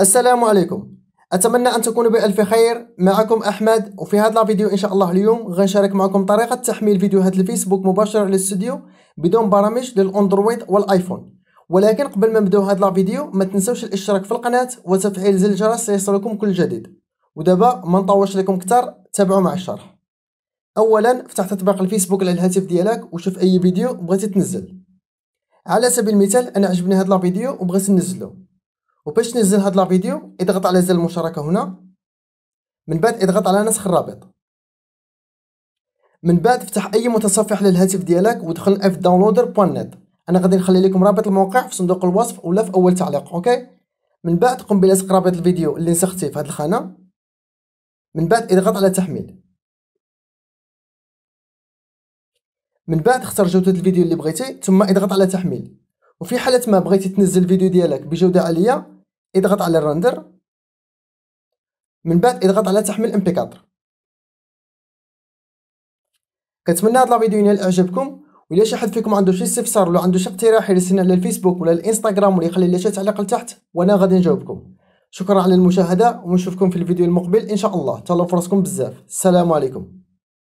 السلام عليكم أتمنى أن تكونوا بألف خير معكم أحمد وفي هذا الفيديو إن شاء الله اليوم غنشارك معكم طريقة تحميل فيديوهات الفيسبوك مباشرة للاستوديو بدون برامج للأندرويد والآيفون ولكن قبل ما نبداو هذا الفيديو ما تنسوش الاشتراك في القناة وتفعيل زر الجرس ليصلكم كل جديد ودابا ما نطولش لكم كتر تابعوا مع الشرح أولا افتح تطبيق الفيسبوك على الهاتف ديالك وشوف أي فيديو بغيتي تنزل على سبيل المثال أنا عجبني هذا الفيديو وبغيت ننزله وباش تنزل هاد لا فيديو اضغط على زر المشاركه هنا من بعد اضغط على نسخ الرابط من بعد افتح اي متصفح للهاتف ديالك ودخل اف داونلودر بوان نت انا غادي نخلي لكم رابط الموقع في صندوق الوصف ولا في اول تعليق اوكي من بعد قم بلصق رابط الفيديو اللي نسختيه في هذه الخانه من بعد اضغط على تحميل من بعد اختار جودة الفيديو اللي بغيتي ثم اضغط على تحميل وفي حالة ما بغيتي تنزل الفيديو ديالك بجودة عالية اضغط على الرندر من بعد اضغط على تحميل ام بي 4 كنتمنى هاد الفيديو ينال اعجابكم وإلا شي حد فيكم عنده شي استفسار ولا عنده شي اقتراح يرسلنا على الفيسبوك ولا الانستغرام ولا يخلي لي شي تعليق لتحت وانا غادي نجاوبكم شكرا على المشاهده ونشوفكم في الفيديو المقبل ان شاء الله تهلاو فرصكم بزاف السلام عليكم